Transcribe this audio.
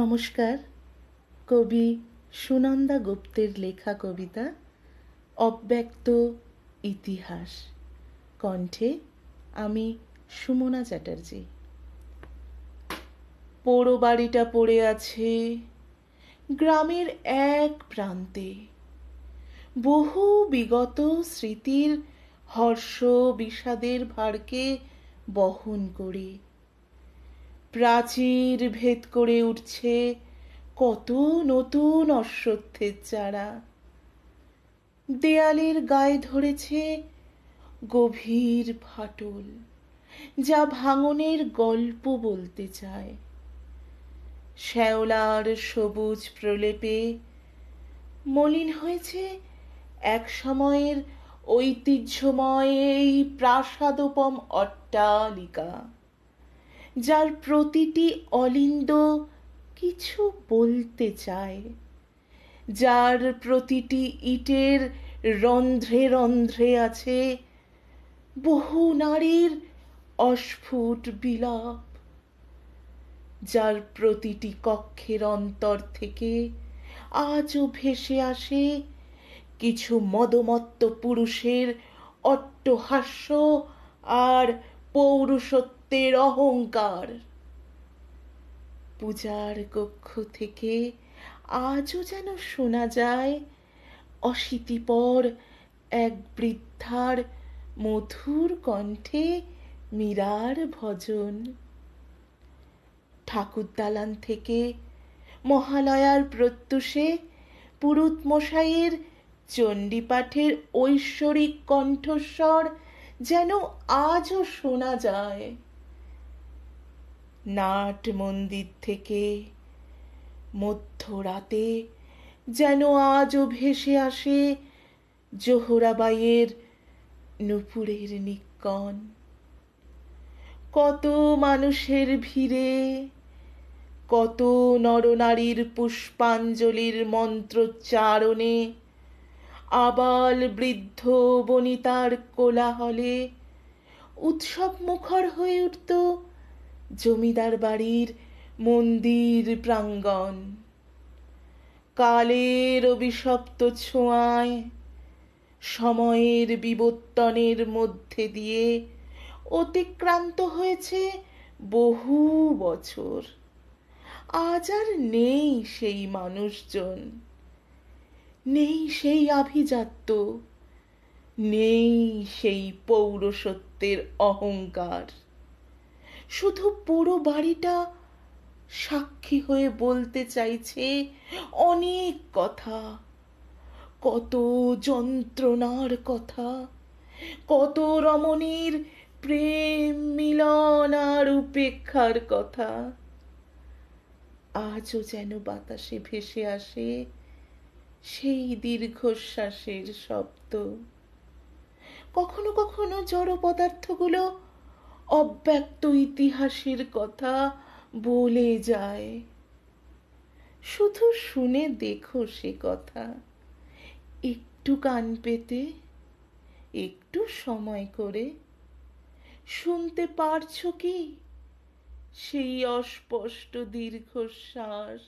নমস্কার কবি সুনন্দা গুপ্তের লেখা কবিতা অব্যক্ত ইতিহাস কণ্ঠে আমি সুমনা চ্যাটার্জি পোড়ো বাড়িটা পড়ে আছে গ্রামের এক প্রান্তে বহু বিগত স্মৃতির হর্ষ বিষাদের ভারকে বহন করে প্রাচীর ভেদ করে উঠছে কত নতুন অশ্বত্থের চারা দেয়ালের গায়ে ধরেছে গভীর ফাটল যা ভাঙনের গল্প বলতে চায় শ্যাওলার সবুজ প্রলেপে মলিন হয়েছে এক সময়ের ঐতিহ্যময় এই প্রাসাদোপম অট্টালিকা যার প্রতিটি অলিন্দ কিছু বলতে চায় যার প্রতিটি ইটের রন্ধ্রে রন্ধ্রে আছে বহু নারীর অস্ফুট বিলাপ যার প্রতিটি কক্ষের অন্তর থেকে আজও ভেসে আসে কিছু মদমত্ত পুরুষের অট্টহাস্য আর পৌরুষত্ব সত্যের অহংকার পূজার কক্ষ থেকে আজও যেন শোনা যায় অশীতিপর এক বৃদ্ধার মধুর কণ্ঠে মীরার ভজন ঠাকুর দালান থেকে মহালয়ার প্রত্যুষে পুরুত মশাইয়ের চণ্ডীপাঠের ঐশ্বরিক কণ্ঠস্বর যেন আজও শোনা যায় নাট মন্দির থেকে মধ্যরাতে যেন আজও ভেসে আসে জোহরাবাইয়ের নুপুরের নিকন কত মানুষের ভিড়ে কত নরনারীর পুষ্পাঞ্জলির মন্ত্রোচ্চারণে আবাল বৃদ্ধ বনিতার কোলাহলে উৎসব মুখর হয়ে উঠত জমিদার বাড়ির মন্দির প্রাঙ্গণ কালের অভিশপ্ত ছোঁয়ায় সময়ের বিবর্তনের মধ্যে দিয়ে অতিক্রান্ত হয়েছে বহু বছর আজ আর নেই সেই মানুষজন নেই সেই আভিজাত্য নেই সেই পৌরসত্বের অহংকার শুধু পুরো বাড়িটা সাক্ষী হয়ে বলতে চাইছে অনেক কথা কত যন্ত্রণার কথা কত রমণীর প্রেম মিলন আর উপেক্ষার কথা আজও যেন বাতাসে ভেসে আসে সেই দীর্ঘশ্বাসের শব্দ কখনো কখনো জড় পদার্থগুলো অব্যক্ত ইতিহাসের কথা বলে যায় শুধু শুনে দেখো সে কথা একটু কান পেতে একটু সময় করে শুনতে পারছ কি সেই অস্পষ্ট দীর্ঘশ্বাস